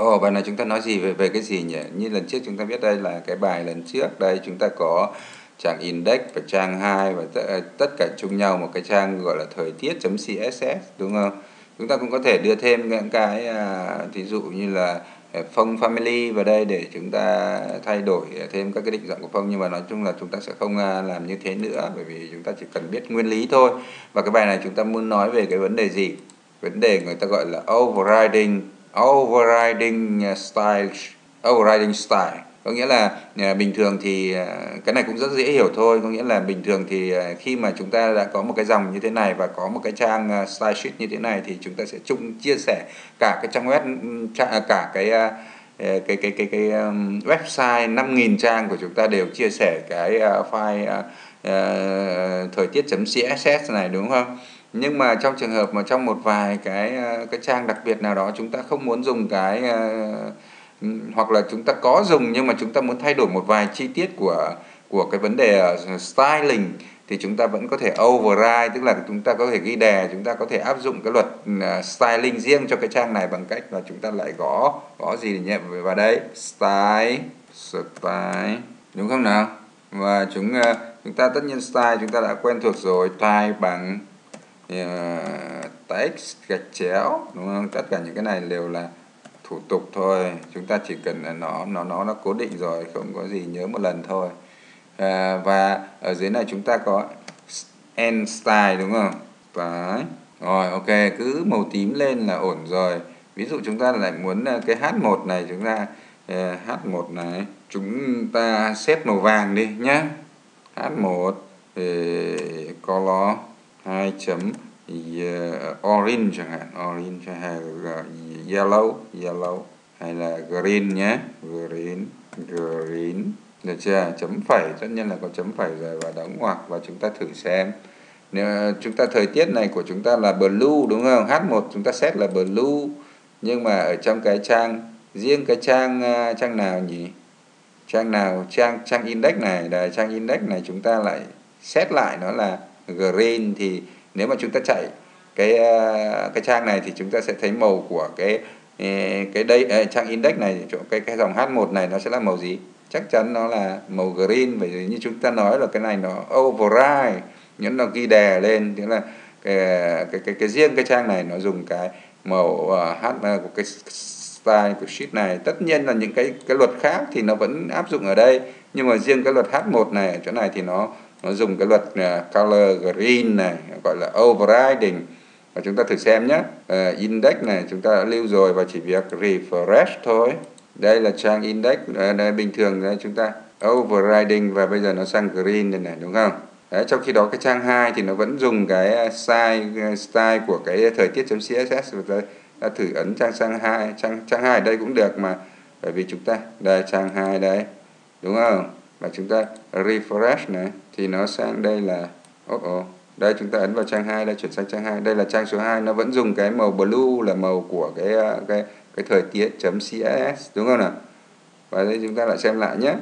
Ồ, oh, bài này chúng ta nói gì về về cái gì nhỉ? Như lần trước chúng ta biết đây là cái bài lần trước đây chúng ta có trang index và trang 2 và t- ờ, tất cả chung nhau một cái trang gọi là thời tiết.css đúng không? Chúng ta cũng có thể đưa thêm những cái à, thí dụ như là ờ, phong family vào đây để chúng ta thay đổi thêm các cái định dạng của phong nhưng mà nói chung là chúng ta sẽ không à, làm như thế nữa bởi vì chúng ta chỉ cần biết nguyên lý thôi. Và cái bài này chúng ta muốn nói về cái vấn đề gì? Vấn đề người ta gọi là overriding overriding uh, style overriding style có nghĩa là à, bình thường thì à, cái này cũng rất dễ hiểu thôi có nghĩa là bình thường thì à, khi mà chúng ta đã có một cái dòng như thế này và có một cái trang style sheet như thế này thì chúng ta sẽ chung chia sẻ cả cái trang web cả cái cái cái cái cái, cái website 5.000 trang của chúng ta đều chia sẻ cái file thời tiết.css này đúng không? nhưng mà trong trường hợp mà trong một vài cái ờ, cái trang đặc biệt nào đó chúng ta không muốn dùng cái ờ, hoặc là chúng ta có dùng nhưng mà chúng ta muốn thay đổi một vài chi tiết của của cái vấn đề ờ, styling thì chúng ta vẫn có thể override tức là chúng ta có thể ghi đè chúng ta có thể áp dụng cái luật styling riêng cho cái trang này bằng cách là chúng ta lại gõ gõ gì nhé vào đấy style style đúng không nào và chúng chúng ta tất nhiên style chúng ta đã quen thuộc rồi style bằng thì ờ, gạch chéo đúng không tất cả những cái này đều là thủ tục thôi chúng ta chỉ cần nó nó nó nó cố định rồi không có gì nhớ một lần thôi à, và ở dưới này chúng ta có end style đúng không Đấy. rồi ok cứ màu tím lên là ổn rồi ví dụ chúng ta lại muốn ờ, cái h1 này chúng ta h1 này chúng ta xếp màu vàng đi nhá h1 color 2 chấm orange chẳng hạn orange chẳng hạn yellow yellow hay là green nhé green green được chưa chấm phẩy tất nhiên là có chấm phẩy rồi và đóng ngoặc và chúng ta thử xem nếu chúng ta thời tiết này của chúng ta là blue đúng không h1 chúng ta xét là blue nhưng mà ở trong cái trang riêng cái trang à, trang nào nhỉ trang nào trang trang index này là trang index này chúng ta lại xét lại nó là green thì nếu mà chúng ta chạy cái ờ, cái trang này thì chúng ta sẽ thấy màu của cái ờ, cái đây ờ, trang index này chỗ cái cái dòng H1 này nó sẽ là màu gì chắc chắn nó là màu green bởi vì như chúng ta nói là cái này nó override những nó ghi đè lên nghĩa là cái, cái cái cái riêng cái trang này nó dùng cái màu h của cái style của sheet này tất nhiên là những cái cái luật khác thì nó vẫn áp dụng ở đây nhưng mà riêng cái luật H1 này ở chỗ này thì nó nó dùng cái luật à, color green này gọi là overriding và chúng ta thử xem nhé uh, index này chúng ta đã lưu rồi và chỉ việc refresh thôi đây là trang index uh, đây, bình thường đây chúng ta overriding và bây giờ nó sang green này này đúng không Đấy, trong khi đó cái trang 2 thì nó vẫn dùng cái size style của cái thời tiết css và ta đã thử ấn trang sang 2 trang trang 2 ở đây cũng được mà bởi vì chúng ta đây trang 2 đây đúng không và chúng ta refresh này thì nó sang đây là oh, oh. đây chúng ta ấn vào trang 2 đây chuyển sang trang 2 đây là trang số 2 nó vẫn dùng cái màu blue là màu của cái ờ, cái cái thời tiết .css đúng không nào và đây chúng ta lại xem lại nhé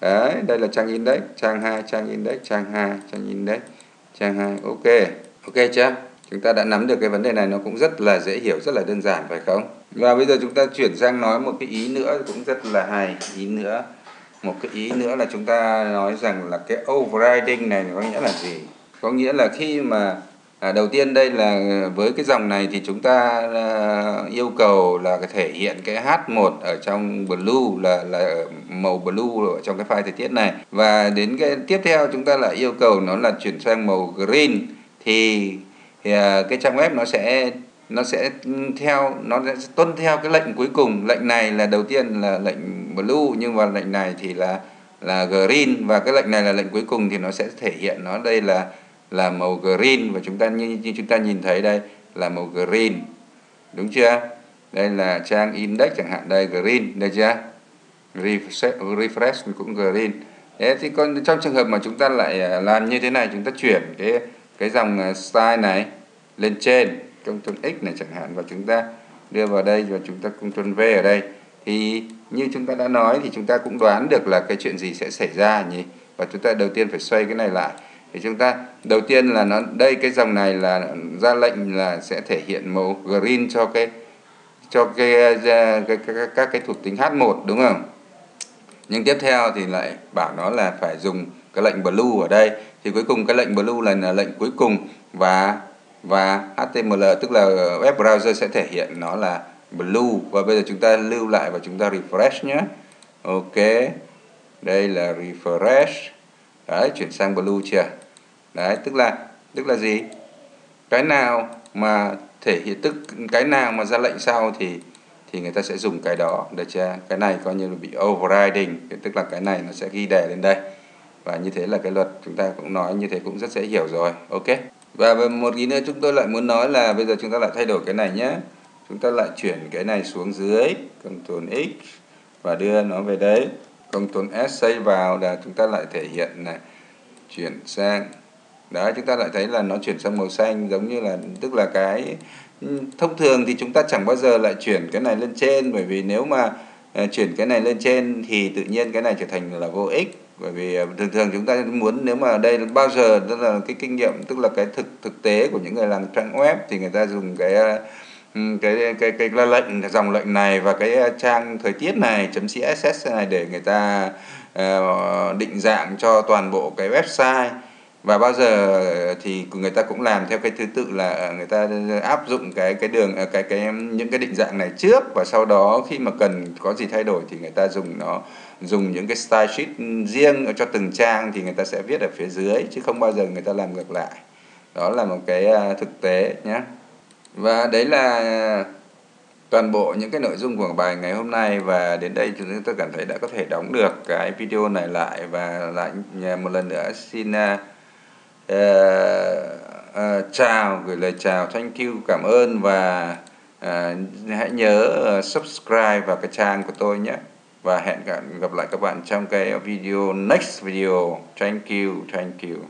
đấy đây là trang index trang 2 trang index trang 2 trang index trang 2 ok ok chưa chúng ta đã nắm được cái vấn đề này nó cũng rất là dễ hiểu rất là đơn giản phải không và bây giờ chúng ta chuyển sang nói một cái ý nữa cũng rất là hay ý nữa một cái ý nữa là chúng ta nói rằng là cái overriding này có nghĩa là gì có nghĩa là khi mà à, đầu tiên đây là với cái dòng này thì chúng ta à, yêu cầu là cái thể hiện cái H1 ở trong blue là là màu blue ở trong cái file thời tiết này và đến cái tiếp theo chúng ta lại yêu cầu nó là chuyển sang màu green thì, thì à, cái trang web nó sẽ nó sẽ theo nó sẽ tuân theo cái lệnh cuối cùng lệnh này là đầu tiên là lệnh blue nhưng mà lệnh này thì là là green và cái lệnh này là lệnh cuối cùng thì nó sẽ thể hiện nó đây là là màu green và chúng ta như, như chúng ta nhìn thấy đây là màu green đúng chưa đây là trang index chẳng hạn đây green đây chưa refresh, cũng green thế thì còn trong trường hợp mà chúng ta lại à, làm như thế này chúng ta chuyển cái cái dòng à, style này lên trên công Ctrl X này chẳng hạn và chúng ta đưa vào đây và chúng ta công Ctrl V ở đây thì như chúng ta đã nói thì chúng ta cũng đoán được là cái chuyện gì sẽ xảy ra nhỉ và chúng ta đầu tiên phải xoay cái này lại thì chúng ta đầu tiên là nó đây cái dòng này là ra lệnh là sẽ thể hiện màu green cho cái cho cái, cái, cái, cái các cái thuộc tính H1 đúng không? Nhưng tiếp theo thì lại bảo nó là phải dùng cái lệnh blue ở đây thì cuối cùng cái lệnh blue là, là lệnh cuối cùng và và HTML tức là web browser sẽ thể hiện nó là blue và bây giờ chúng ta lưu lại và chúng ta refresh nhé ok đây là refresh đấy chuyển sang blue chưa đấy tức là tức là gì cái nào mà thể hiện tức cái nào mà ra lệnh sau thì thì người ta sẽ dùng cái đó để chưa cái này coi như là bị overriding tức là cái này nó sẽ ghi đề lên đây và như thế là cái luật chúng ta cũng nói như thế cũng rất dễ hiểu rồi ok và một ý nữa chúng tôi lại muốn nói là bây giờ chúng ta lại thay đổi cái này nhé chúng ta lại chuyển cái này xuống dưới công tồn x và đưa nó về đấy công tồn s xây vào là chúng ta lại thể hiện này chuyển sang đó chúng ta lại thấy là nó chuyển sang màu xanh giống như là tức là cái thông thường thì chúng ta chẳng bao giờ lại chuyển cái này lên trên bởi vì nếu mà à, chuyển cái này lên trên thì tự nhiên cái này trở thành là vô ích bởi vì à, thường thường chúng ta muốn nếu mà đây bao giờ tức là cái kinh nghiệm tức là cái thực thực tế của những người làm trang web thì người ta dùng cái à, Ừ, cái cái cái lệnh dòng lệnh này và cái à, trang thời tiết này .css này để người ta uh, định dạng cho toàn bộ cái website và bao giờ thì người ta cũng làm theo cái thứ tự là ờ, người ta áp dụng cái cái đường ờ, cái cái những cái định dạng này trước và sau đó khi mà cần có gì thay đổi thì người ta dùng nó dùng những cái style sheet riêng cho từng trang thì người ta sẽ viết ở phía dưới chứ không bao giờ người ta làm ngược lại đó là một cái à, thực tế nhé và đấy là toàn bộ những cái nội dung của bài ngày hôm nay và đến đây chúng tôi cảm thấy đã có thể đóng được cái video này lại và lại à, một lần nữa xin uh, uh, chào gửi lời chào thank you cảm ơn và uh, hãy nhớ ờ, subscribe vào cái trang của tôi nhé và hẹn gặp lại các bạn trong cái video next video thank you thank you